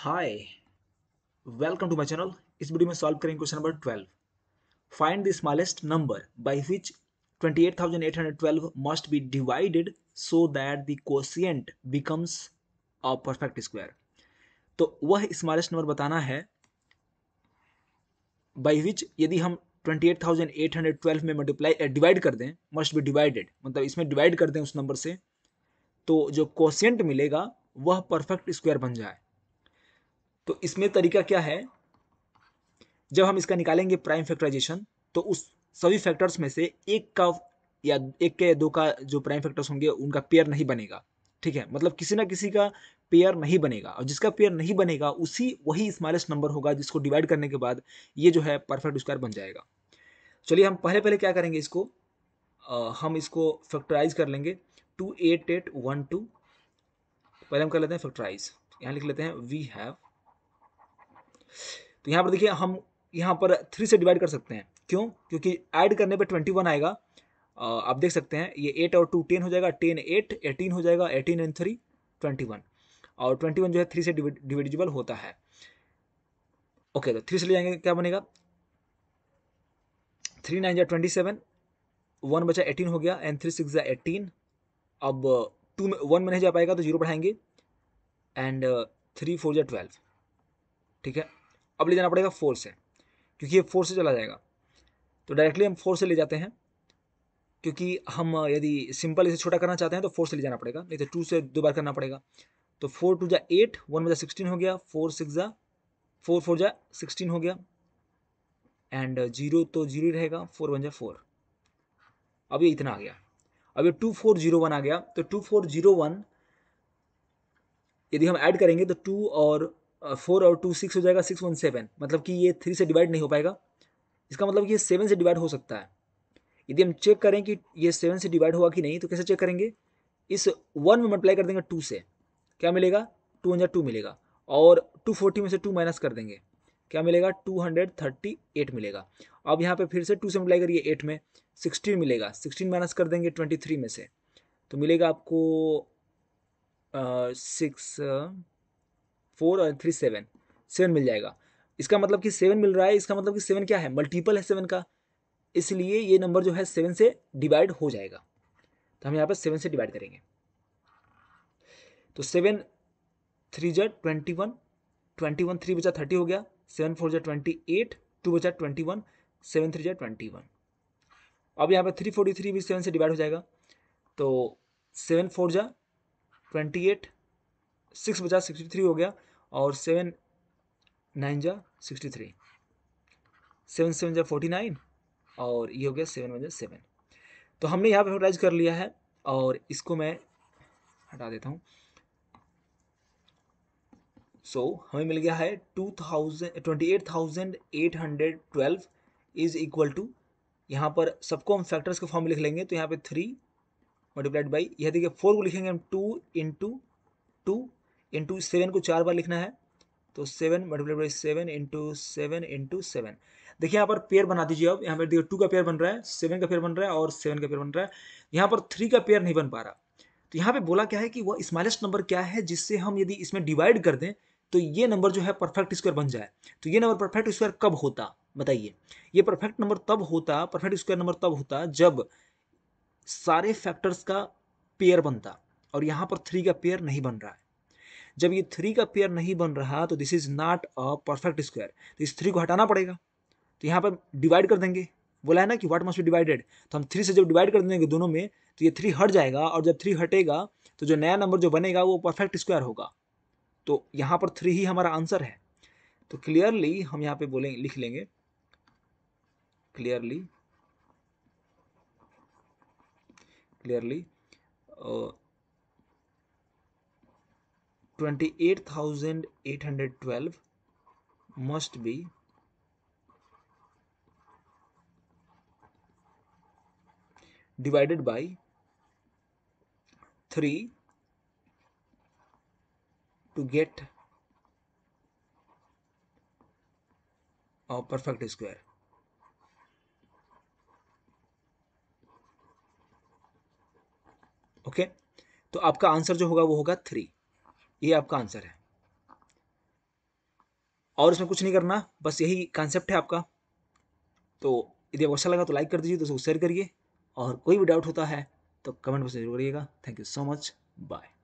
Hi welcome to my channel इस video में solve करेंगे question number twelve find the smallest number by which 28812 must be divided so that the quotient becomes a perfect square तो वह smallest number बताना है by which यदि हम 28812 में मल्टीप्लाई डिवाइड eh, कर दें मस्ट बी डिवाइडेड मतलब इसमें डिवाइड कर दें उस नंबर से तो जो कोसिएंट मिलेगा वह परफेक्ट स्क्वायर बन जाए तो इसमें तरीका क्या है जब हम इसका निकालेंगे प्राइम फैक्टराइजेशन तो उस सभी फैक्टर्स में से एक का या एक के या दो का जो प्राइम फैक्टर्स होंगे उनका पेयर नहीं बनेगा ठीक है मतलब किसी ना किसी का पेयर नहीं बनेगा और जिसका पेयर नहीं बनेगा उसी वही स्मॉलेस्ट नंबर होगा जिसको डिवाइड करने के बाद ये जो है परफेक्ट स्क्वायर बन जाएगा चलिए हम पहले पहले क्या करेंगे इसको आ, हम इसको फैक्टराइज कर लेंगे two eight eight one two पहले हम कर लेते हैं फैक्टराइज यहाँ लिख लेते हैं वी हैव तो यहाँ पर देखिए हम यहाँ पर थ्री से डिवाइड कर सकते हैं क्यों क्योंकि ऐड करने पर ट्वेंटी वन आएगा आप देख सकते हैं ये एट और टू टेन हो जाएगा टेन एट एटीन हो जाएगा eighteen and three twenty one और ट्वेंटी वन जो है थ्री से डिविजिबल होता है ओके तो थ्री से ले जाएंगे क्या बनेगा थ्री नाइन जा ट्वेंटी सेवन वन बचा एटीन हो गया एंड थ्री सिक्स जा एटीन अब टू में वन में नहीं जा पाएगा तो जीरो बढ़ाएंगे एंड थ्री फोर जा ट्वेल्व ठीक है अब ले जाना पड़ेगा फोर से क्योंकि ये फोर से चला जाएगा तो डायरेक्टली हम फोर से ले जाते हैं क्योंकि हम यदि सिंपल इसे छोटा करना चाहते हैं तो फोर से ले जाना पड़ेगा नहीं तो टू से दो बार करना पड़ेगा तो फोर टू जा एट वन बजा सिक्सटीन हो गया फोर सिक्स जा फोर फोर जा सिक्सटीन हो गया एंड जीरो तो जीरो ही रहेगा फोर वन जा फोर अब ये इतना आ गया अब ये टू फोर जीरो वन आ गया तो टू फोर जीरो वन यदि हम ऐड करेंगे तो टू और फोर और टू सिक्स हो जाएगा सिक्स वन सेवन मतलब कि ये थ्री से डिवाइड नहीं हो पाएगा इसका मतलब ये सेवन से डिवाइड हो सकता है यदि हम चेक करें कि ये सेवन से डिवाइड हुआ कि नहीं तो कैसे चेक करेंगे इस वन में मल्टीप्लाई कर देंगे टू से क्या मिलेगा टू हंड्रेड टू मिलेगा और टू फोर्टी में से टू माइनस कर देंगे क्या मिलेगा टू हंड्रेड थर्टी एट मिलेगा अब यहाँ पे फिर से टू से मल्टीप्लाई करिए एट में सिक्सटीन मिलेगा सिक्सटीन माइनस कर देंगे ट्वेंटी थ्री में से तो मिलेगा आपको सिक्स uh, फोर और थ्री सेवन सेवन मिल जाएगा इसका मतलब कि सेवन मिल रहा है इसका मतलब कि सेवन क्या है मल्टीपल है सेवन का इसलिए ये नंबर जो है सेवन से डिवाइड हो जाएगा तो हम यहाँ पर सेवन से डिवाइड करेंगे तो सेवन थ्री जेड twenty one twenty one three बचा थर्टी हो गया सेवन फोर जा ट्वेंटी एट टू बचा ट्वेंटी वन सेवन थ्री जेड ट्वेंटी वन अब यहाँ पर थ्री फोर्टी थ्री भी सेवन से डिवाइड हो जाएगा तो सेवन फोर जा ट्वेंटी एट सिक्स बचा सिक्सटी थ्री हो गया और सेवन नाइन जा सिक्सटी थ्री सेवन सेवन जा फोर्टी नाइन और ये हो गया सेवन वन जा सेवन तो हमने यहाँ पे फैक्टराइज कर लिया है और इसको मैं हटा देता हूँ सो so, हमें मिल गया है two thousand twenty eight thousand eight hundred twelve is equal to यहाँ पर सबको हम फैक्टर्स के फॉर्म में लिख लेंगे तो यहाँ पे थ्री मल्टीप्लाइड बाई यह देखिए फोर को लिखेंगे हम two into two into seven को चार बार लिखना है तो seven multiply by seven into seven into seven देखिए यहाँ पर पेयर बना दीजिए अब यहाँ पर देखिए टू का पेयर बन रहा है सेवन का पेयर बन रहा है और सेवन का पेयर बन रहा है यहाँ पर थ्री का पेयर नहीं बन पा रहा तो यहाँ पे बोला क्या है कि वह स्मॉलेस्ट नंबर क्या है जिससे हम यदि इसमें डिवाइड कर दें तो ये नंबर जो है परफेक्ट स्क्वायर बन जाए तो ये नंबर परफेक्ट स्क्वायर कब होता बताइए ये परफेक्ट नंबर तब होता परफेक्ट स्क्वायर नंबर तब होता जब सारे फैक्टर्स का पेयर बनता और यहाँ पर थ्री का पेयर नहीं बन रहा है जब ये थ्री का पेयर नहीं बन रहा तो this is not a perfect square तो इस थ्री को हटाना पड़ेगा तो यहाँ पर डिवाइड कर देंगे बोला है ना कि व्हाट मस्ट बी डिवाइडेड तो हम थ्री से जब डिवाइड कर देंगे दोनों में तो ये थ्री हट जाएगा और जब थ्री हटेगा तो जो नया नंबर जो बनेगा वो परफेक्ट स्क्वायर होगा तो यहाँ पर थ्री ही हमारा आंसर है तो क्लियरली हम यहाँ पे बोलेंगे लिख लेंगे clearly clearly 28812 must be divided by 3 to get a perfect square. Okay okay? तो आपका आंसर जो होगा वो होगा थ्री ये आपका आंसर है और इसमें कुछ नहीं करना बस यही कॉन्सेप्ट है आपका तो यदि आपको अच्छा लगा तो लाइक कर दीजिए दोस्तों शेयर करिए और कोई भी डाउट होता है तो कमेंट बॉक्स में जरूर करिएगा thank you so much bye